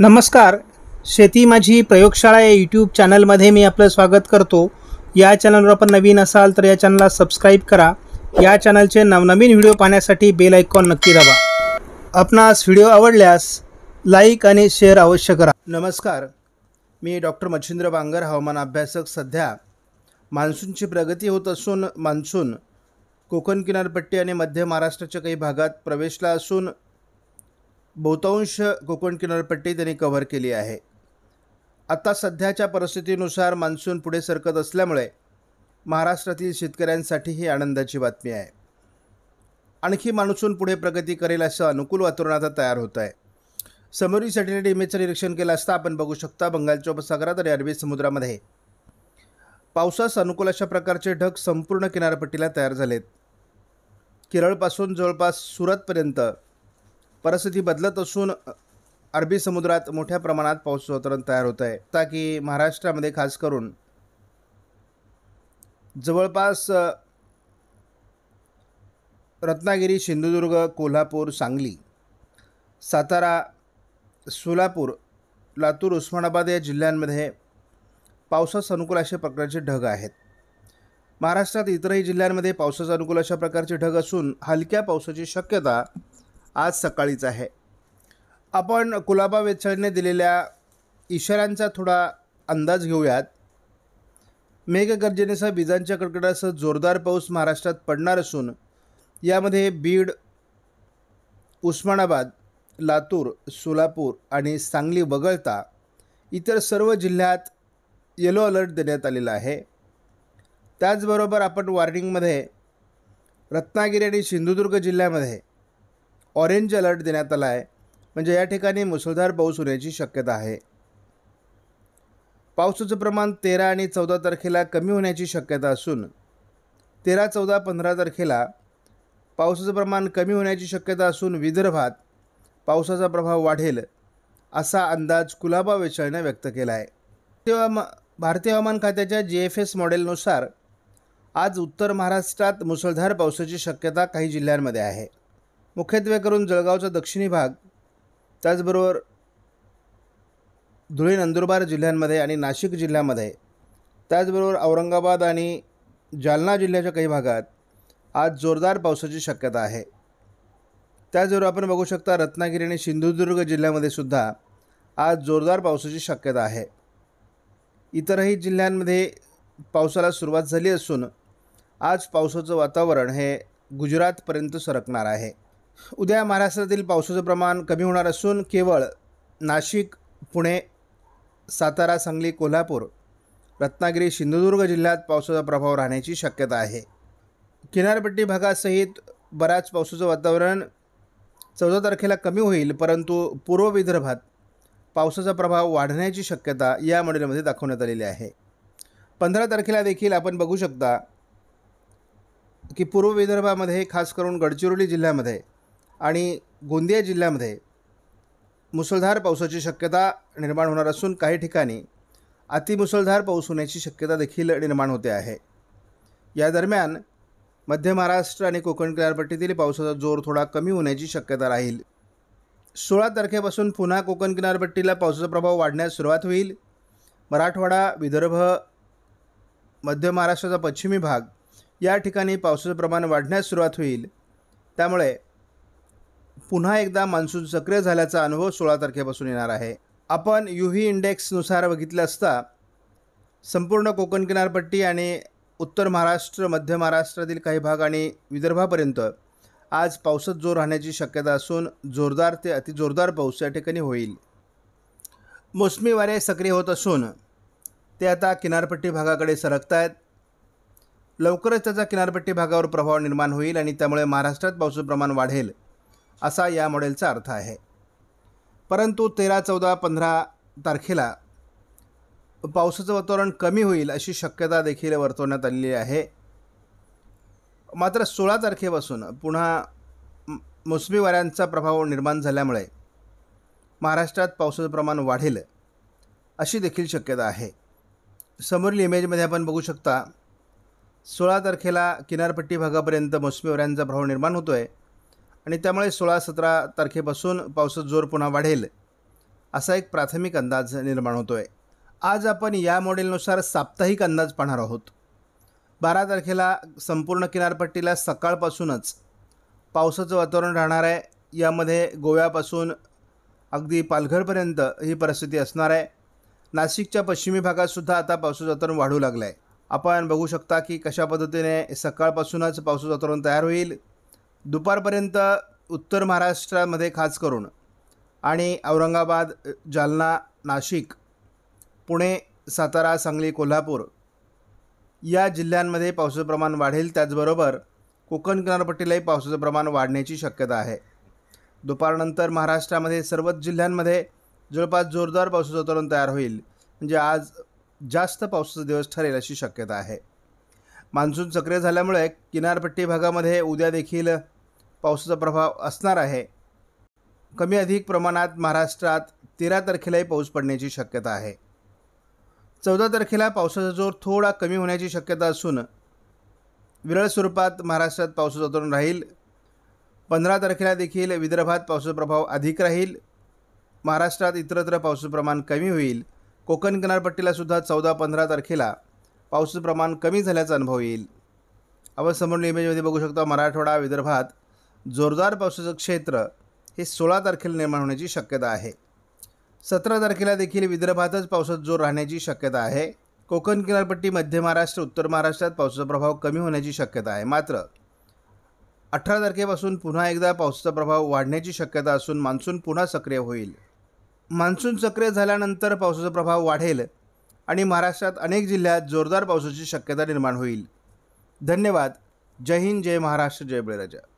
नमस्कार शेती माझी प्रयोगशाळा या यूट्यूब चॅनलमध्ये मी आपलं स्वागत करतो या चॅनलवर आपण नवीन असाल तर या चॅनलला सबस्क्राईब करा या चॅनलचे नवनवीन व्हिडिओ पाहण्यासाठी बेल ऐकॉन नक्की दाबा आपणास व्हिडिओ आवडल्यास लाईक आणि शेअर अवश्य करा नमस्कार मी डॉक्टर मच्छिंद्र बांगर हवामान अभ्यासक सध्या मान्सूनची प्रगती होत असून मान्सून कोकण किनारपट्टी आणि मध्य महाराष्ट्राच्या काही भागात प्रवेशला असून बहुतांश कोकण किनारपट्टी त्यांनी कव्हर केली आहे आता सध्याच्या परिस्थितीनुसार मान्सून पुढे सरकत असल्यामुळे महाराष्ट्रातील शेतकऱ्यांसाठी ही आनंदाची बातमी आहे आणखी मान्सून पुढे प्रगती करेल असं अनुकूल वातावरण आता तयार होत आहे समोरील सॅटेलाइट इमेजचं निरीक्षण केलं असता आपण बघू शकता बंगालच्या उपसागरात आणि अरबी समुद्रामध्ये पावसास अनुकूल अशा प्रकारचे ढग संपूर्ण किनारपट्टीला तयार झालेत केरळपासून जवळपास सुरतपर्यंत परिस्थिती बदलत असून अरबी समुद्रात मोठ्या प्रमाणात पाऊस वातावरण तयार होत आहे ताकी महाराष्ट्रामध्ये खास करून जवळपास रत्नागिरी सिंधुदुर्ग कोल्हापूर सांगली सातारा सोलापूर लातूर उस्मानाबाद या जिल्ह्यांमध्ये पावसास अनुकूल अशा प्रकारचे ढग आहेत महाराष्ट्रात इतरही जिल्ह्यांमध्ये पावसाचा अनुकूल अशा प्रकारचे ढग असून हलक्या पावसाची शक्यता आज सकाळीच आहे आपण कुलाबा वेधशाळेने दिलेल्या इशाऱ्यांचा थोडा अंदाज घेऊयात मेघगर्जनेसह विजांच्या कडकडासह जोरदार पाऊस महाराष्ट्रात पडणार असून यामध्ये बीड उस्मानाबाद लातूर सोलापूर आणि सांगली वगळता इतर सर्व जिल्ह्यात येलो अलर्ट देण्यात आलेला आहे त्याचबरोबर आपण वॉर्निंगमध्ये रत्नागिरी आणि सिंधुदुर्ग जिल्ह्यामध्ये ऑरेंज अलर्ट देण्यात आला आहे म्हणजे या ठिकाणी मुसळधार पाऊस होण्याची शक्यता आहे पावसाचं प्रमाण तेरा आणि चौदा तारखेला कमी होण्याची शक्यता असून तेरा चौदा पंधरा तारखेला पावसाचं प्रमाण कमी होण्याची शक्यता असून विदर्भात पावसाचा प्रभाव वाढेल असा अंदाज कुलाबा वेचाळीनं व्यक्त केला आहे तेव्हा भारतीय हवामान खात्याच्या जी एफ एस मॉडेलनुसार आज उत्तर महाराष्ट्रात मुसळधार पावसाची शक्यता काही जिल्ह्यांमध्ये आहे मुख्यत्वे करून जळगावचा दक्षिणी भाग त्याचबरोबर धुळे नंदुरबार जिल्ह्यांमध्ये आणि नाशिक जिल्ह्यामध्ये त्याचबरोबर औरंगाबाद आणि जालना जिल्ह्याच्या काही भागात आज जोरदार पावसाची शक्यता आहे त्याचबरोबर आपण बघू शकता रत्नागिरी आणि सिंधुदुर्ग जिल्ह्यामध्ये सुद्धा आज जोरदार पावसाची शक्यता आहे इतरही जिल्ह्यांमध्ये पावसाला सुरुवात झाली असून आज पावसाचं वातावरण हे गुजरातपर्यंत सरकणार आहे उद्या महाराष्ट्रातील पावसाचं प्रमाण कमी होणार असून केवळ नाशिक पुणे सातारा सांगली कोल्हापूर रत्नागिरी सिंधुदुर्ग जिल्ह्यात पावसाचा प्रभाव राहण्याची शक्यता आहे किनारपट्टी भागासहित बऱ्याच पावसाचं वातावरण चौदा तारखेला कमी होईल परंतु पूर्व विदर्भात पावसाचा प्रभाव वाढण्याची शक्यता या मॉडेलमध्ये दाखवण्यात आलेली आहे पंधरा तारखेला देखील आपण बघू शकता की पूर्व विदर्भामध्ये खास करून गडचिरोली जिल्ह्यामध्ये आणि गोंदिया जिल्ह्यामध्ये मुसळधार पावसाची शक्यता निर्माण होणार असून काही ठिकाणी अतिमुसळधार पाऊस होण्याची शक्यता देखील निर्माण होते आहे या दरम्यान मध्य महाराष्ट्र आणि कोकण किनारपट्टीतील पावसाचा जोर थोडा कमी होण्याची शक्यता राहील सोळा तारखेपासून पुन्हा कोकण किनारपट्टीला पावसाचा प्रभाव वाढण्यास सुरुवात होईल मराठवाडा विदर्भ मध्य महाराष्ट्राचा पश्चिमी भाग या ठिकाणी पावसाचं प्रमाण वाढण्यास सुरुवात होईल त्यामुळे पुन्हा एकदा मान्सून सक्रिय झाल्याचा अनुभव सोळा तारखेपासून येणार आहे आपण व्ही इंडेक्सनुसार बघितलं असता संपूर्ण कोकण किनारपट्टी आणि उत्तर महाराष्ट्र मध्य महाराष्ट्रातील काही भाग आणि विदर्भापर्यंत आज पावसात जोर राहण्याची शक्यता असून जोरदार ते अतिजोरदार पाऊस या ठिकाणी होईल मोसमी वारे सक्रिय होत असून ते आता किनारपट्टी भागाकडे सरकत आहेत लवकरच त्याचा किनारपट्टी भागावर प्रभाव निर्माण होईल आणि त्यामुळे महाराष्ट्रात पावसाचं प्रमाण वाढेल असा या मॉडेलचा अर्थ आहे परंतु तेरा चौदा पंधरा तारखेला पावसाचं वातावरण कमी होईल अशी शक्यता देखील वर्तवण्यात आलेली आहे मात्र सोळा तारखेपासून पुन्हा मोसमी वाऱ्यांचा प्रभाव निर्माण झाल्यामुळे महाराष्ट्रात पावसाचं प्रमाण वाढेल अशी देखील शक्यता आहे समोरील इमेजमध्ये आपण बघू शकता सोळा तारखेला किनारपट्टी भागापर्यंत मोसमी वाऱ्यांचा प्रभाव निर्माण होतो आहे आणि त्यामुळे सोळा सतरा तारखेपासून पावसाचा जोर पुन्हा वाढेल असा एक प्राथमिक अंदाज निर्माण होतो आहे आज आपण या मॉडेलनुसार साप्ताहिक अंदाज पाहणार आहोत बारा तारखेला संपूर्ण किनारपट्टीला सकाळपासूनच पावसाचं वातावरण राहणार आहे यामध्ये गोव्यापासून अगदी पालघरपर्यंत ही परिस्थिती असणार आहे नाशिकच्या पश्चिमी भागातसुद्धा आता पावसाचं वातावरण वाढू लागलं आहे आपण बघू शकता की कशा पद्धतीने सकाळपासूनच पावसाचं वातावरण तयार होईल दुपारपर्यंत उत्तर महाराष्ट्रामध्ये खास करून आणि औरंगाबाद जालना नाशिक पुणे सातारा सांगली कोल्हापूर या जिल्ह्यांमध्ये पावसाचं प्रमाण वाढेल त्याचबरोबर कोकण किनारपट्टीलाही पावसाचं प्रमाण वाढण्याची शक्यता आहे दुपारनंतर महाराष्ट्रामध्ये सर्वच जिल्ह्यांमध्ये जवळपास जोरदार पावसाचं वातावरण तयार होईल म्हणजे आज जास्त पावसाचा दिवस ठरेल अशी शक्यता आहे मान्सून सक्रिय झाल्यामुळे किनारपट्टी भागामध्ये उद्या देखील पावसाचा प्रभाव असणार आहे कमी अधिक प्रमाणात महाराष्ट्रात तेरा तारखेलाही पाऊस पडण्याची शक्यता आहे चौदा तारखेला पावसाचा जोर थोडा कमी होण्याची शक्यता असून विरळ स्वरूपात महाराष्ट्रात पावसाचा जोर राहील पंधरा तारखेला देखील विदर्भात पावसाचा प्रभाव अधिक राहील महाराष्ट्रात इतरत्र पावसाचं प्रमाण कमी होईल कोकण किनारपट्टीलासुद्धा चौदा पंधरा तारखेला पावसाचं प्रमाण कमी झाल्याचा अनुभव येईल आपण समोर इमेजमध्ये बघू शकता मराठवाडा विदर्भात जोरदार पावसाचं क्षेत्र हे सोळा तारखेला निर्माण होण्याची शक्यता आहे सतरा तारखेला देखील विदर्भातच पावसात जोर राहण्याची शक्यता आहे कोकण किनारपट्टी मध्य महाराष्ट्र उत्तर महाराष्ट्रात पावसाचा प्रभाव कमी होण्याची शक्यता आहे मात्र अठरा तारखेपासून पुन्हा एकदा पावसाचा प्रभाव वाढण्याची शक्यता असून मान्सून पुन्हा सक्रिय होईल मान्सून सक्रिय झाल्यानंतर पावसाचा प्रभाव वाढेल आणि महाराष्ट्रात अनेक जिल्ह्यात जोरदार पावसाची शक्यता निर्माण होईल धन्यवाद जय हिंद जय महाराष्ट्र जय बळीराजा